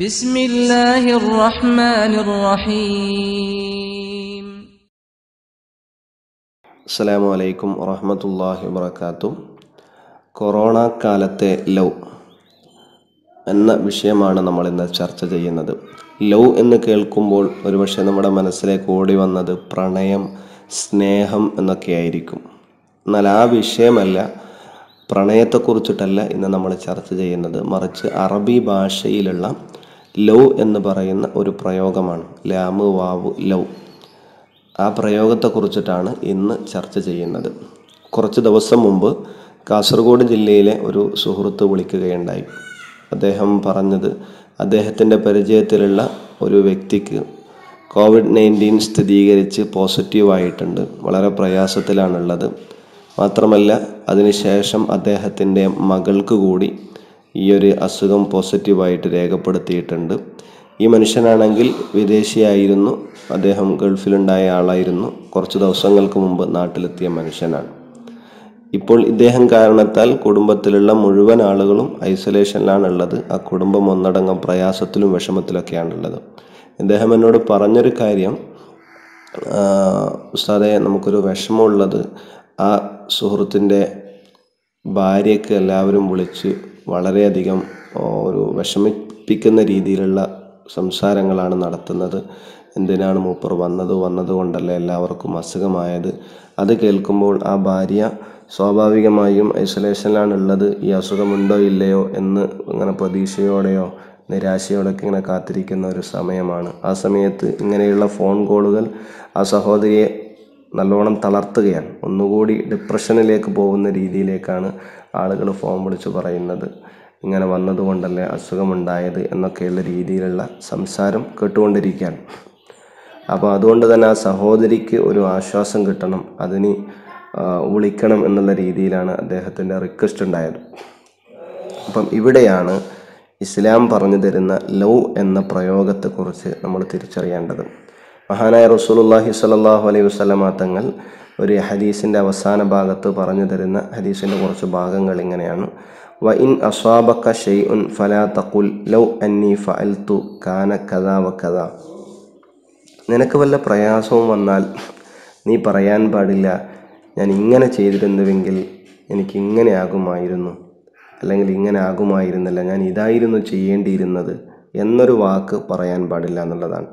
بسم അസ്സലാമു അലൈക്കും വറഹമത്തല്ലാഹി വാത്തു കൊറോണ കാലത്തെ ലവ് എന്ന വിഷയമാണ് നമ്മൾ ഇന്ന് ചർച്ച ചെയ്യുന്നത് ലവ് എന്ന് കേൾക്കുമ്പോൾ ഒരുപക്ഷെ നമ്മുടെ മനസ്സിലേക്ക് ഓടി വന്നത് പ്രണയം സ്നേഹം എന്നൊക്കെ ആയിരിക്കും എന്നാൽ ആ വിഷയമല്ല പ്രണയത്തെക്കുറിച്ചിട്ടല്ല ഇന്ന് നമ്മൾ ചർച്ച ചെയ്യുന്നത് മറിച്ച് അറബി ഭാഷയിലുള്ള ലവ് എന്ന് പറയുന്ന ഒരു പ്രയോഗമാണ് ലാമ് വാവ് ലവ് ആ പ്രയോഗത്തെക്കുറിച്ചിട്ടാണ് ഇന്ന് ചർച്ച ചെയ്യുന്നത് കുറച്ച് ദിവസം മുമ്പ് കാസർഗോഡ് ജില്ലയിലെ ഒരു സുഹൃത്ത് വിളിക്കുകയുണ്ടായി അദ്ദേഹം പറഞ്ഞത് അദ്ദേഹത്തിൻ്റെ പരിചയത്തിലുള്ള ഒരു വ്യക്തിക്ക് കോവിഡ് നയൻറ്റീൻ സ്ഥിരീകരിച്ച് പോസിറ്റീവായിട്ടുണ്ട് വളരെ പ്രയാസത്തിലാണുള്ളത് മാത്രമല്ല അതിനുശേഷം അദ്ദേഹത്തിൻ്റെ മകൾക്ക് കൂടി ഈ ഒരു അസുഖം പോസിറ്റീവായിട്ട് രേഖപ്പെടുത്തിയിട്ടുണ്ട് ഈ മനുഷ്യനാണെങ്കിൽ വിദേശിയായിരുന്നു അദ്ദേഹം ഗൾഫിലുണ്ടായ ആളായിരുന്നു കുറച്ച് ദിവസങ്ങൾക്ക് മുമ്പ് നാട്ടിലെത്തിയ മനുഷ്യനാണ് ഇപ്പോൾ ഇദ്ദേഹം കാരണത്താൽ കുടുംബത്തിലുള്ള മുഴുവൻ ആളുകളും ഐസൊലേഷനിലാണുള്ളത് ആ കുടുംബം ഒന്നടങ്കം പ്രയാസത്തിലും വിഷമത്തിലൊക്കെയാണുള്ളത് ഇദ്ദേഹം എന്നോട് പറഞ്ഞൊരു കാര്യം ഉസ്താദെ നമുക്കൊരു വിഷമമുള്ളത് ആ സുഹൃത്തിൻ്റെ ഭാര്യയ്ക്ക് എല്ലാവരും വിളിച്ച് വളരെയധികം ഒരു വിഷമിപ്പിക്കുന്ന രീതിയിലുള്ള സംസാരങ്ങളാണ് നടത്തുന്നത് എന്തിനാണ് മൂപ്പർ വന്നത് വന്നതുകൊണ്ടല്ല എല്ലാവർക്കും അസുഖമായത് അത് കേൾക്കുമ്പോൾ ആ ഭാര്യ സ്വാഭാവികമായും ഐസൊലേഷനിലാണുള്ളത് ഈ അസുഖമുണ്ടോ ഇല്ലയോ എന്ന് ഇങ്ങനെ പ്രതീക്ഷയോടെയോ നിരാശയോടൊക്കെ ഇങ്ങനെ കാത്തിരിക്കുന്ന ഒരു സമയമാണ് ആ സമയത്ത് ഇങ്ങനെയുള്ള ഫോൺ കോളുകൾ ആ സഹോദരിയെ നല്ലോണം തളർത്തുകയാണ് ഒന്നുകൂടി ഡിപ്രഷനിലേക്ക് പോകുന്ന രീതിയിലേക്കാണ് ആളുകൾ ഫോം വിളിച്ച് പറയുന്നത് ഇങ്ങനെ വന്നതുകൊണ്ടല്ലേ അസുഖമുണ്ടായത് എന്നൊക്കെയുള്ള രീതിയിലുള്ള സംസാരം കേട്ടുകൊണ്ടിരിക്കുകയാണ് അപ്പോൾ അതുകൊണ്ട് തന്നെ ആ സഹോദരിക്ക് ഒരു ആശ്വാസം കിട്ടണം അതിന് വിളിക്കണം എന്നുള്ള രീതിയിലാണ് അദ്ദേഹത്തിൻ്റെ റിക്വസ്റ്റ് ഉണ്ടായത് അപ്പം ഇവിടെയാണ് ഇസ്ലാം പറഞ്ഞു തരുന്ന ലവ് എന്ന പ്രയോഗത്തെക്കുറിച്ച് നമ്മൾ തിരിച്ചറിയേണ്ടത് മഹാനായ റസൂലുള്ളാഹി സ്വല്ലല്ലാഹു അലൈഹി വസല്ലമ തങ്ങൾ ഒരു ഹദീസിൻ്റെ അവസാന ഭാഗത്ത് പറഞ്ഞു തരുന്ന ഹദീസിൻ്റെ കുറച്ച് ഭാഗങ്ങൾ ഇങ്ങനെയാണ് വ ഇൻ അസ്വാബക്ക ഷെയ് ഉൻ ഫലാ തക്കുൽ ലൗ അന്നി ഫഅൽതു കാന കഥാ വ കദാ നിനക്ക് വല്ല പ്രയാസവും വന്നാൽ നീ പറയാൻ പാടില്ല ഞാൻ ഇങ്ങനെ ചെയ്തിരുന്നുവെങ്കിൽ എനിക്ക് ഇങ്ങനെ ആകുമായിരുന്നു അല്ലെങ്കിൽ ഇങ്ങനെ ആകുമായിരുന്നില്ല ഞാൻ ഇതായിരുന്നു ചെയ്യേണ്ടിയിരുന്നത് എന്നൊരു വാക്ക് പറയാൻ പാടില്ല എന്നുള്ളതാണ്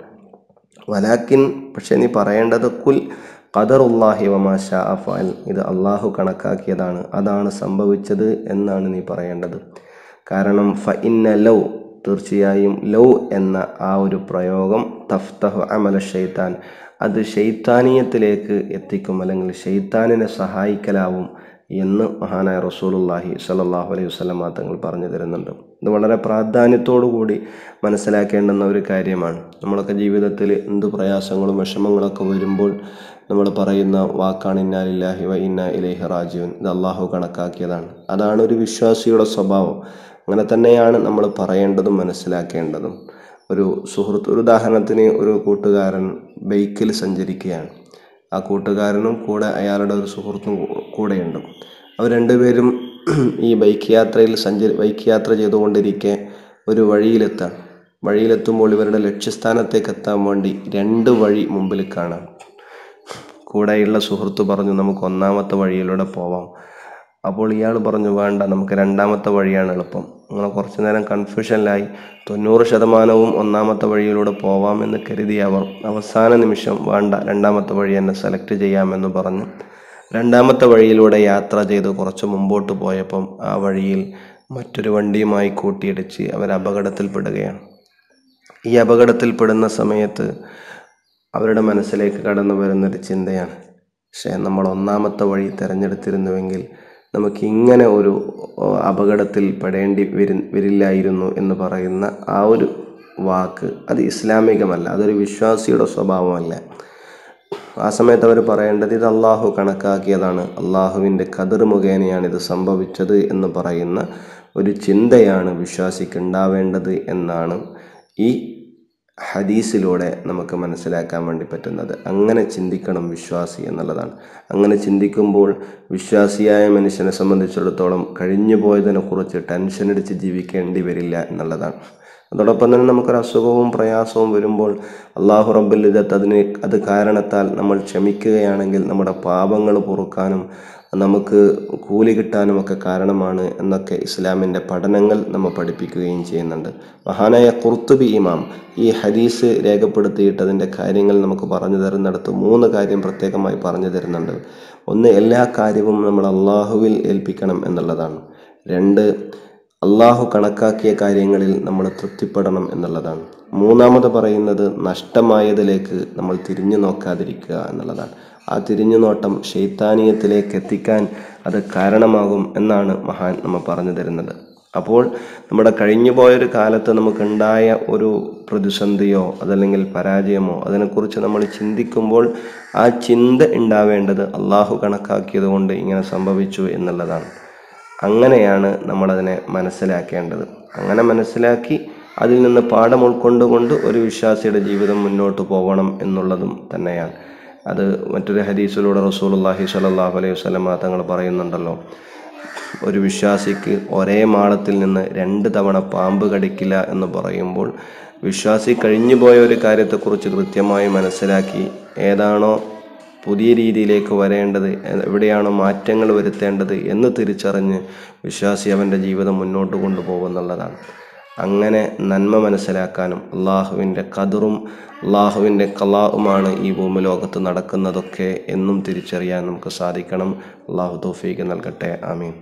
വലാക്കിൻ പക്ഷെ നീ പറയേണ്ടത് കുൽ ഖദറുല്ലാഹി വമാഷാ അഫാൽ ഇത് അള്ളാഹു കണക്കാക്കിയതാണ് അതാണ് സംഭവിച്ചത് എന്നാണ് നീ പറയേണ്ടത് കാരണം ഫ ഇന്ന ലൗ തീർച്ചയായും ലൗ എന്ന ആ ഒരു പ്രയോഗം തഫ്തഹു അമല ഷെയ്ത്താൻ അത് ഷെയ്ത്താനീയത്തിലേക്ക് എത്തിക്കും അല്ലെങ്കിൽ ഷെയ്ത്താനിനെ സഹായിക്കലാവും എന്ന് മഹാനായ റസൂലുല്ലാഹി സല്ലാഹു അലൈഹി വസ്ലം തങ്ങൾ പറഞ്ഞു തരുന്നുണ്ട് ഇത് വളരെ പ്രാധാന്യത്തോടുകൂടി മനസ്സിലാക്കേണ്ടുന്ന ഒരു കാര്യമാണ് നമ്മളൊക്കെ ജീവിതത്തിൽ എന്ത് പ്രയാസങ്ങളും വിഷമങ്ങളൊക്കെ വരുമ്പോൾ നമ്മൾ പറയുന്ന വാക്കാണ് ഇന്നാലില്ലാഹി വ ഇന്ന ഇലൈഹി റാജീവൻ ഇത് അള്ളാഹു കണക്കാക്കിയതാണ് അതാണ് ഒരു വിശ്വാസിയുടെ സ്വഭാവം അങ്ങനെ തന്നെയാണ് നമ്മൾ പറയേണ്ടതും മനസ്സിലാക്കേണ്ടതും ഒരു സുഹൃത്ത് ഒരു ഉദാഹരണത്തിന് ഒരു കൂട്ടുകാരൻ ബൈക്കിൽ സഞ്ചരിക്കുകയാണ് ആ കൂട്ടുകാരനും കൂടെ അയാളുടെ ഒരു സുഹൃത്തും കൂടെയുണ്ട് അവർ രണ്ടുപേരും ഈ ബൈക്ക് യാത്രയിൽ സഞ്ചരി ബൈക്ക് യാത്ര ചെയ്തുകൊണ്ടിരിക്കെ ഒരു വഴിയിലെത്താം വഴിയിലെത്തുമ്പോൾ ഇവരുടെ ലക്ഷ്യസ്ഥാനത്തേക്ക് എത്താൻ വേണ്ടി രണ്ട് വഴി മുമ്പിൽ കാണാം കൂടെയുള്ള സുഹൃത്ത് പറഞ്ഞു നമുക്ക് ഒന്നാമത്തെ വഴിയിലൂടെ പോവാം അപ്പോൾ ഇയാൾ പറഞ്ഞു വേണ്ട നമുക്ക് രണ്ടാമത്തെ വഴിയാണ് എളുപ്പം അങ്ങനെ കുറച്ചു നേരം കൺഫ്യൂഷനിലായി തൊണ്ണൂറ് ശതമാനവും ഒന്നാമത്തെ വഴിയിലൂടെ പോവാമെന്ന് കരുതി അവർ അവസാന നിമിഷം വേണ്ട രണ്ടാമത്തെ വഴി എന്നെ സെലക്ട് ചെയ്യാമെന്ന് പറഞ്ഞു രണ്ടാമത്തെ വഴിയിലൂടെ യാത്ര ചെയ്ത് കുറച്ച് മുമ്പോട്ട് പോയപ്പം ആ വഴിയിൽ മറ്റൊരു വണ്ടിയുമായി കൂട്ടിയിടിച്ച് അവർ അപകടത്തിൽപ്പെടുകയാണ് ഈ അപകടത്തിൽപ്പെടുന്ന സമയത്ത് അവരുടെ മനസ്സിലേക്ക് കടന്നു വരുന്നൊരു ചിന്തയാണ് പക്ഷേ നമ്മൾ ഒന്നാമത്തെ വഴി തിരഞ്ഞെടുത്തിരുന്നുവെങ്കിൽ ഇങ്ങനെ ഒരു അപകടത്തിൽ പെടേണ്ടി വരി വരില്ലായിരുന്നു എന്ന് പറയുന്ന ആ ഒരു വാക്ക് അത് ഇസ്ലാമികമല്ല അതൊരു വിശ്വാസിയുടെ സ്വഭാവമല്ല ആ സമയത്ത് അവർ പറയേണ്ടത് ഇത് അള്ളാഹു കണക്കാക്കിയതാണ് അള്ളാഹുവിൻ്റെ കതിർ മുഖേനയാണ് ഇത് സംഭവിച്ചത് എന്ന് പറയുന്ന ഒരു ചിന്തയാണ് വിശ്വാസിക്ക് ഉണ്ടാവേണ്ടത് എന്നാണ് ഈ ഹദീസിലൂടെ നമുക്ക് മനസ്സിലാക്കാൻ വേണ്ടി പറ്റുന്നത് അങ്ങനെ ചിന്തിക്കണം വിശ്വാസി എന്നുള്ളതാണ് അങ്ങനെ ചിന്തിക്കുമ്പോൾ വിശ്വാസിയായ മനുഷ്യനെ സംബന്ധിച്ചിടത്തോളം കഴിഞ്ഞു പോയതിനെക്കുറിച്ച് ടെൻഷൻ അടിച്ച് ജീവിക്കേണ്ടി വരില്ല എന്നുള്ളതാണ് അതോടൊപ്പം തന്നെ നമുക്കൊരു അസുഖവും പ്രയാസവും വരുമ്പോൾ അള്ളാഹു റബ്ബുൽ അതിന് അത് കാരണത്താൽ നമ്മൾ ക്ഷമിക്കുകയാണെങ്കിൽ നമ്മുടെ പാപങ്ങൾ പൊറുക്കാനും നമുക്ക് കൂലി കിട്ടാനുമൊക്കെ കാരണമാണ് എന്നൊക്കെ ഇസ്ലാമിൻ്റെ പഠനങ്ങൾ നമ്മൾ പഠിപ്പിക്കുകയും ചെയ്യുന്നുണ്ട് മഹാനായ കുർത്തുബി ഇമാം ഈ ഹദീസ് രേഖപ്പെടുത്തിയിട്ട് അതിൻ്റെ കാര്യങ്ങൾ നമുക്ക് പറഞ്ഞു തരുന്നിടത്ത് മൂന്ന് കാര്യം പ്രത്യേകമായി പറഞ്ഞു തരുന്നുണ്ട് ഒന്ന് എല്ലാ കാര്യവും നമ്മൾ അള്ളാഹുവിൽ ഏൽപ്പിക്കണം എന്നുള്ളതാണ് രണ്ട് അള്ളാഹു കണക്കാക്കിയ കാര്യങ്ങളിൽ നമ്മൾ തൃപ്തിപ്പെടണം എന്നുള്ളതാണ് മൂന്നാമത് പറയുന്നത് നഷ്ടമായതിലേക്ക് നമ്മൾ തിരിഞ്ഞു നോക്കാതിരിക്കുക എന്നുള്ളതാണ് ആ തിരിഞ്ഞു നോട്ടം ശൈത്താനീയത്തിലേക്ക് എത്തിക്കാൻ അത് കാരണമാകും എന്നാണ് മഹാൻ നമ്മൾ പറഞ്ഞു തരുന്നത് അപ്പോൾ നമ്മുടെ കഴിഞ്ഞു പോയൊരു കാലത്ത് നമുക്കുണ്ടായ ഒരു പ്രതിസന്ധിയോ അതല്ലെങ്കിൽ പരാജയമോ അതിനെക്കുറിച്ച് നമ്മൾ ചിന്തിക്കുമ്പോൾ ആ ചിന്ത ഉണ്ടാവേണ്ടത് അള്ളാഹു കണക്കാക്കിയത് കൊണ്ട് ഇങ്ങനെ സംഭവിച്ചു എന്നുള്ളതാണ് അങ്ങനെയാണ് നമ്മളതിനെ മനസ്സിലാക്കേണ്ടത് അങ്ങനെ മനസ്സിലാക്കി അതിൽ നിന്ന് പാഠം ഉൾക്കൊണ്ടുകൊണ്ട് ഒരു വിശ്വാസിയുടെ ജീവിതം മുന്നോട്ട് പോകണം എന്നുള്ളതും തന്നെയാണ് അത് മറ്റൊരു ഹദീസിലൂടെ റസൂലുല്ലാഹി സ്വലല്ലാഹു അലൈഹി വസ്ലമ തങ്ങൾ പറയുന്നുണ്ടല്ലോ ഒരു വിശ്വാസിക്ക് ഒരേ മാളത്തിൽ നിന്ന് രണ്ട് തവണ പാമ്പ് കടിക്കില്ല എന്ന് പറയുമ്പോൾ വിശ്വാസി കഴിഞ്ഞു പോയ ഒരു കാര്യത്തെക്കുറിച്ച് കൃത്യമായി മനസ്സിലാക്കി ഏതാണോ പുതിയ രീതിയിലേക്ക് വരേണ്ടത് എവിടെയാണോ മാറ്റങ്ങൾ വരുത്തേണ്ടത് എന്ന് തിരിച്ചറിഞ്ഞ് വിശ്വാസി അവൻ്റെ ജീവിതം മുന്നോട്ട് കൊണ്ടുപോകുന്നുള്ളതാണ് അങ്ങനെ നന്മ മനസ്സിലാക്കാനും അള്ളാഹുവിൻ്റെ കതിറും അള്ളാഹുവിൻ്റെ കലാവുമാണ് ഈ ഭൂമി ലോകത്ത് നടക്കുന്നതൊക്കെ എന്നും തിരിച്ചറിയാൻ നമുക്ക് സാധിക്കണം അള്ളാഹു തോഫീക്ക് നൽകട്ടെ ആമീൻ